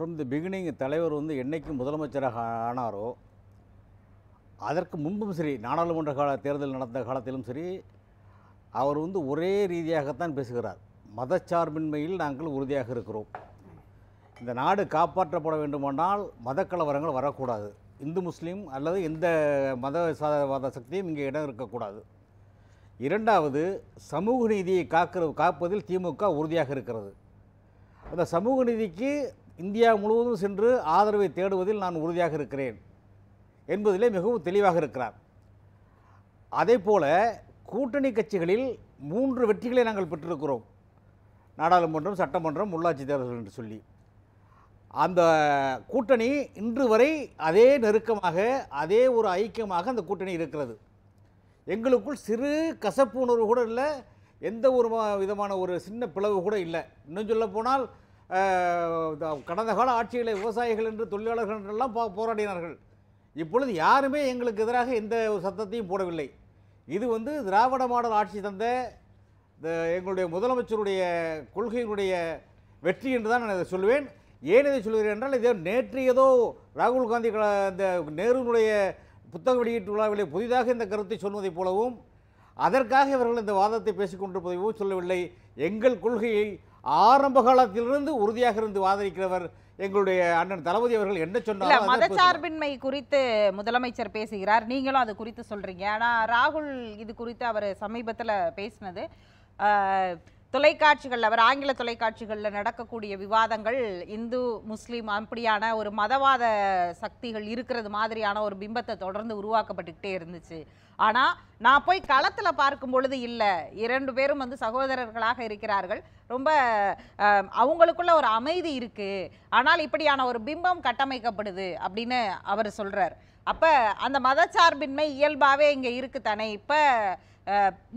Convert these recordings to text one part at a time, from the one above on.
from the beginning தலைவர் வந்து என்றைக்கு முதலமைச்சராக ஆனாரோ அதற்கு முன்பும் சரி நாடாளுமன்ற கால தேர்தல் நடந்த காலத்திலும் சரி அவர் வந்து ஒரே ரீதியாகத்தான் பேசுகிறார் மதச்சார்பின்மையில் நாங்கள் உறுதியாக இருக்கிறோம் இந்த நாடு காப்பாற்றப்பட வேண்டுமானால் மதக்கலவரங்கள் வரக்கூடாது இந்து முஸ்லீம் அல்லது எந்த மத சாதவாத சக்தியும் இங்கே இடம் இருக்கக்கூடாது இரண்டாவது சமூக நீதியை காக்கிற காப்பதில் திமுக உறுதியாக இருக்கிறது அந்த சமூக நீதிக்கு இந்தியா முழுவதும் சென்று ஆதரவை தேடுவதில் நான் உறுதியாக இருக்கிறேன் என்பதிலே மிகவும் தெளிவாக இருக்கிறார் அதே போல கூட்டணி கட்சிகளில் மூன்று வெற்றிகளை நாங்கள் பெற்றிருக்கிறோம் நாடாளுமன்றம் சட்டமன்றம் உள்ளாட்சி தேர்தல் என்று சொல்லி அந்த கூட்டணி இன்று வரை அதே நெருக்கமாக அதே ஒரு ஐக்கியமாக அந்த கூட்டணி இருக்கிறது எங்களுக்குள் சிறு கசப்பு உணர்வு கூட இல்லை எந்த ஒரு விதமான ஒரு சின்ன பிளவு கூட இல்லை இன்னும் சொல்ல போனால் கடந்த கால ஆட்சிகளை விவசாயிகள் என்று தொழிலாளர்கள் என்றெல்லாம் போராடினார்கள் இப்பொழுது யாருமே எங்களுக்கு எதிராக எந்த ஒரு சத்தத்தையும் போடவில்லை இது வந்து திராவிட மாடல் ஆட்சி தந்த எங்களுடைய முதலமைச்சருடைய கொள்கையினுடைய வெற்றி என்று தான் நான் இதை சொல்லுவேன் ஏன் இதை சொல்கிறேன் என்றால் இதே நேற்று ஏதோ ராகுல் காந்தி இந்த நேருனுடைய புத்தக வெளியீட்டு விழாவிலே புதிதாக இந்த கருத்தை சொல்வதைப் போலவும் அதற்காக இவர்கள் இந்த வாதத்தை பேசிக்கொண்டிருப்பதையும் சொல்லவில்லை எங்கள் கொள்கையை ஆரம்ப காலத்திலிருந்து உறுதியாக இருந்து வாதிக்கிறவர் எங்களுடைய அண்ணன் தளபதி அவர்கள் என்ன சொன்னார் மதச்சார்பின்மை குறித்து முதலமைச்சர் பேசுகிறார் நீங்களும் அது குறித்து சொல்றீங்க ஆனால் ராகுல் இது குறித்து அவர் சமீபத்தில் பேசினது தொலைக்காட்சிகள் அவர் ஆங்கில தொலைக்காட்சிகளில் நடக்கக்கூடிய விவாதங்கள் இந்து முஸ்லீம் அப்படியான ஒரு மதவாத சக்திகள் இருக்கிறது மாதிரியான ஒரு பிம்பத்தை தொடர்ந்து உருவாக்கப்பட்டுக்கிட்டே இருந்துச்சு ஆனால் நான் போய் களத்தில் பார்க்கும் பொழுது இல்லை இரண்டு பேரும் வந்து சகோதரர்களாக இருக்கிறார்கள் ரொம்ப அவங்களுக்குள்ள ஒரு அமைதி இருக்குது ஆனால் இப்படியான ஒரு பிம்பம் கட்டமைக்கப்படுது அப்படின்னு அவர் சொல்கிறார் அப்போ அந்த மதச்சார்பின்மை இயல்பாகவே இங்கே இருக்குது தானே இப்போ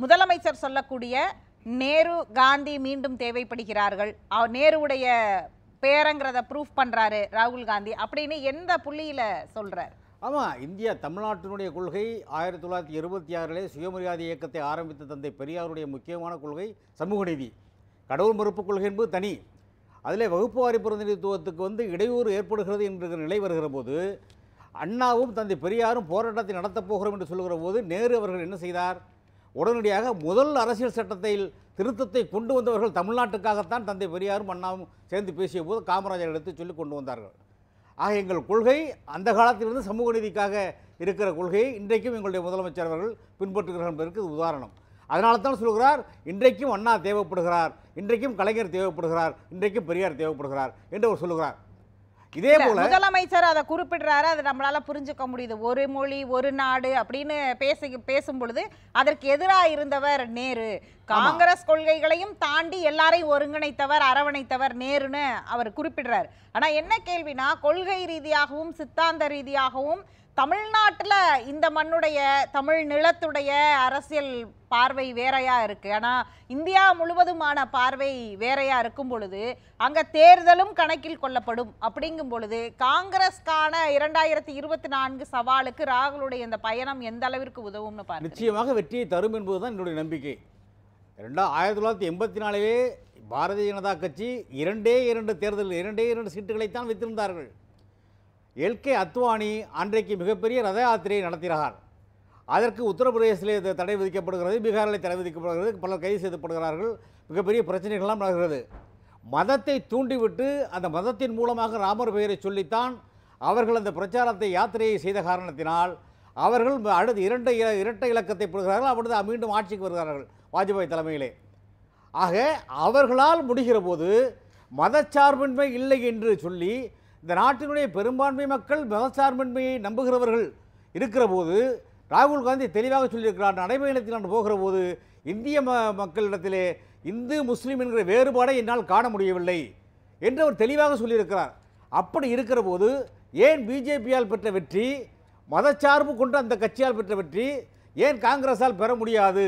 முதலமைச்சர் சொல்லக்கூடிய நேரு காந்தி மீண்டும் தேவைப்படுகிறார்கள் நேருவுடைய பேரங்கிறத ப்ரூஃப் பண்ணுறாரு ராகுல் காந்தி அப்படின்னு எந்த புள்ளியில் சொல்கிறார் ஆமாம் இந்தியா தமிழ்நாட்டினுடைய கொள்கை ஆயிரத்தி தொள்ளாயிரத்தி இருபத்தி ஆறிலே சுயமரியாதை இயக்கத்தை ஆரம்பித்த தந்தை பெரியாருடைய முக்கியமான கொள்கை சமூக நீதி கடவுள் மறுப்பு கொள்கை என்பது தனி அதிலே வாரி பிரதிநிதித்துவத்துக்கு வந்து இடையூறு ஏற்படுகிறது என்கிற நிலை வருகிற போது அண்ணாவும் தந்தை பெரியாரும் போராட்டத்தை நடத்தப் போகிறோம் என்று சொல்கிற போது நேரு அவர்கள் என்ன செய்தார் உடனடியாக முதல் அரசியல் சட்டத்தில் திருத்தத்தை கொண்டு வந்தவர்கள் தமிழ்நாட்டுக்காகத்தான் தந்தை பெரியாரும் அண்ணாவும் சேர்ந்து பேசிய போது காமராஜர் எடுத்து சொல்லி கொண்டு வந்தார்கள் ஆக எங்கள் கொள்கை அந்த காலத்திலிருந்து சமூக நீதிக்காக இருக்கிற கொள்கையை இன்றைக்கும் எங்களுடைய முதலமைச்சர் அவர்கள் பின்பற்றுகிறார்கள் என்பதற்கு உதாரணம் அதனால தான் சொல்கிறார் இன்றைக்கும் அண்ணா தேவைப்படுகிறார் இன்றைக்கும் கலைஞர் தேவைப்படுகிறார் இன்றைக்கும் பெரியார் தேவைப்படுகிறார் என்று அவர் சொல்லுகிறார் இதே போல முதலமைச்சர் அதை குறிப்பிடுறாரு அது நம்மளால புரிஞ்சுக்க முடியுது ஒரு மொழி ஒரு நாடு அப்படின்னு பேசி பேசும் பொழுது அதற்கு எதிராக இருந்தவர் நேரு காங்கிரஸ் கொள்கைகளையும் தாண்டி எல்லாரையும் ஒருங்கிணைத்தவர் அரவணைத்தவர் நேருன்னு அவர் குறிப்பிடுறார் ஆனா என்ன கேள்வினா கொள்கை ரீதியாகவும் சித்தாந்த ரீதியாகவும் தமிழ்நாட்டில் இந்த மண்ணுடைய தமிழ் நிலத்துடைய அரசியல் பார்வை வேறையா இருக்கு ஆனால் இந்தியா முழுவதுமான பார்வை வேறையா இருக்கும் பொழுது அங்கே தேர்தலும் கணக்கில் கொள்ளப்படும் அப்படிங்கும் பொழுது காங்கிரஸ்கான இரண்டாயிரத்தி இருபத்தி நான்கு சவாலுக்கு ராகுலுடைய இந்த பயணம் எந்த அளவிற்கு உதவும்னு பாருங்க நிச்சயமாக வெற்றியை தரும் என்பதுதான் என்னுடைய நம்பிக்கை ரெண்டா ஆயிரத்தி தொள்ளாயிரத்தி எண்பத்தி நாலிலே பாரதிய ஜனதா கட்சி இரண்டே இரண்டு தேர்தல் இரண்டே இரண்டு சீட்டுகளைத்தான் வைத்திருந்தார்கள் எல்கே அத்வானி அன்றைக்கு மிகப்பெரிய ரத யாத்திரையை நடத்தினார் அதற்கு உத்தரப்பிரதேசிலே தடை விதிக்கப்படுகிறது பீகாரில் தடை விதிக்கப்படுகிறது பலர் கைது செய்யப்படுகிறார்கள் மிகப்பெரிய பிரச்சனைகள்லாம் நடக்கிறது மதத்தை தூண்டிவிட்டு அந்த மதத்தின் மூலமாக ராமர் பெயரை சொல்லித்தான் அவர்கள் அந்த பிரச்சாரத்தை யாத்திரையை செய்த காரணத்தினால் அவர்கள் அடுத்து இரண்டு இரட்டை இலக்கத்தை பெறுகிறார்கள் அப்படி மீண்டும் ஆட்சிக்கு வருகிறார்கள் வாஜ்பாய் தலைமையிலே ஆக அவர்களால் முடிகிற போது மதச்சார்பின்மை இல்லை என்று சொல்லி இந்த நாட்டினுடைய பெரும்பான்மை மக்கள் மதச்சார்பின்மையை நம்புகிறவர்கள் இருக்கிற போது ராகுல் காந்தி தெளிவாக சொல்லியிருக்கிறார் நடைபயணத்தில் நான் போகிற போது இந்திய ம மக்களிடத்திலே இந்து முஸ்லீம் என்கிற வேறுபாடை என்னால் காண முடியவில்லை என்று அவர் தெளிவாக சொல்லியிருக்கிறார் அப்படி இருக்கிற போது ஏன் பிஜேபியால் பெற்ற வெற்றி மதச்சார்பு கொண்டு அந்த கட்சியால் பெற்ற வெற்றி ஏன் காங்கிரஸால் பெற முடியாது